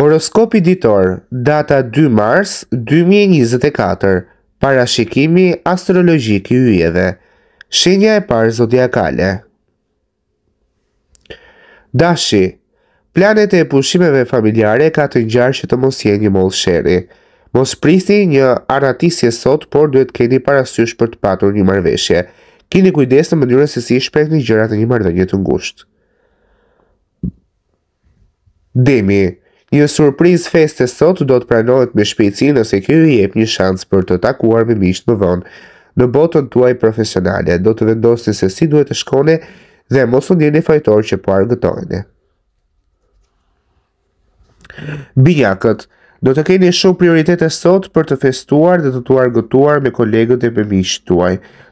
Horoskopi ditor, data 2 mars 2024, parashikimi astrologjik i yjeve. Shenja e parë zodiakale. Dashi, planet e pushimeve familjare ka të ngjarë që të mos jeni një mollë sheri. Mos prisni një aratisje sot, por duhet keni parasysh për të patur një marveshje. Kini kujdes në mënyrën se si shpekni gjërat e një marrëdhënie të ngusht. Demi, Një surpriz feste sot do të pranohet me shpejtësi nëse ky i jep një shans për të takuar me miqtë më vonë. Në botën tuaj profesionale do të vendosti se si duhet të shkone dhe mos u ndjeni fajtor që po argëtojeni. Bijakët, Do të keni shumë prioritete sot për të festuar dhe të tuar argëtuar me kolegët dhe me mishë tuaj.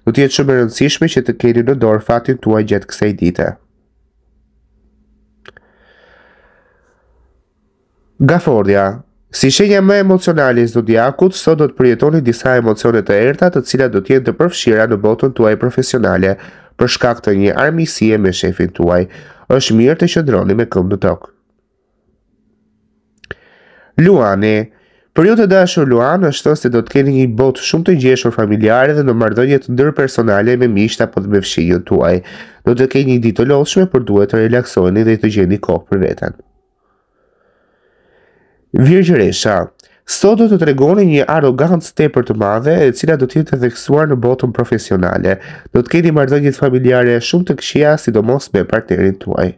Do të jetë shumë rëndësishme që të keni në dorë fatin tuaj gjatë kësaj dite. Gafordja Si shenja më emocionale e zodiakut, sot do të përjetoni disa emocione të erta të cilat do të jenë të përfshira në botën tuaj profesionale për shkak të një armiqësie me shefin tuaj. Është mirë të qëndroni me këmbë në tokë. Luani Për ju të dashur Luan, është thënë se do të keni një botë shumë të gjeshur familjare dhe në marrëdhënie të ndërpersonale me miqtë apo me fëmijët tuaj. Do të keni një ditë të lodhshme, por duhet të relaksoheni dhe të gjeni kohë për veten. Virgjëresha, sot do të të regoni një arogant të për të madhe e cila do t'jetë të theksuar në botën profesionale. Do të keni mardhënjit familjare shumë të këshia, sidomos me partnerin tuaj.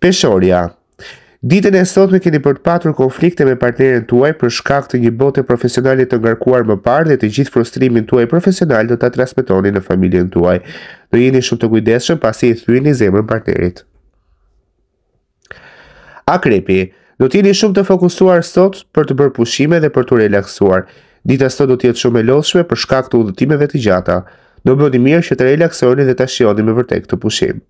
Peshoria, Ditën e sotme keni për të patur konflikte me partnerin tuaj për shkak të një bote profesionale të ngarkuar më parë dhe të gjithë frustrimin tuaj profesional do ta transmetoni në familjen tuaj. Do jeni shumë të kujdesshëm pasi i thyeni zemrën partnerit. Akrepi, do të jeni shumë të fokusuar sot për të bërë pushime dhe për të relaksuar. Dita sot do të jetë shumë e lodhshme për shkak të udhëtimeve të gjata. Do bëni mirë që të relaksoheni dhe ta shihoni me vërtet këtë pushim.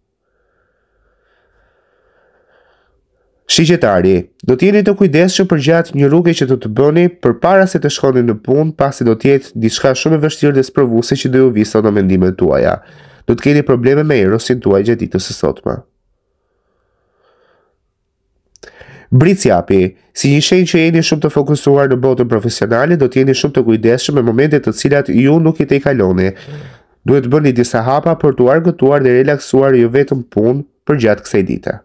Shigjetari, do t'jeni të kujdeshëm për gjatë një rrugë që do të bëni për para se të shkoni në punë, pasi do t'jetë diçka shumë e vështirë dhe sprovuse që do ju viso në mendimet tuaja. Do t'keni probleme me erosin tuaj gjatë ditës së sotme. Brici si një shenjë që jeni shumë të fokusuar në botën profesionale, do t'jeni shumë të kujdeshëm me momentet të cilat ju nuk i te i kaloni. Duhet bëni disa hapa për t'u argëtuar dhe relaksuar ju jo vetëm punë për gjatë kësaj dita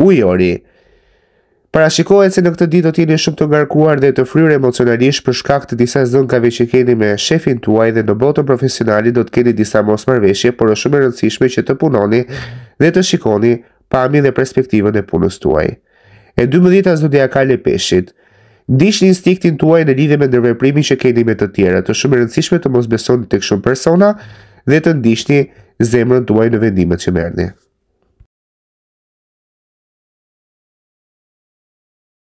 ujori. Parashikohet se në këtë ditë do të jeni shumë të ngarkuar dhe të fryrë emocionalisht për shkak të disa zënkave që keni me shefin tuaj dhe në botën profesionale do të keni disa mosmarrëveshje, por është shumë e rëndësishme që të punoni dhe të shikoni pamjen dhe perspektivën e punës tuaj. E 12-a zodiakale peshit. Dishni instiktin tuaj në lidhje me ndërveprimin që keni me të tjerët. Është shumë e rëndësishme të mos besoni tek shumë persona dhe të ndiqni zemrën tuaj në vendimet që merrni.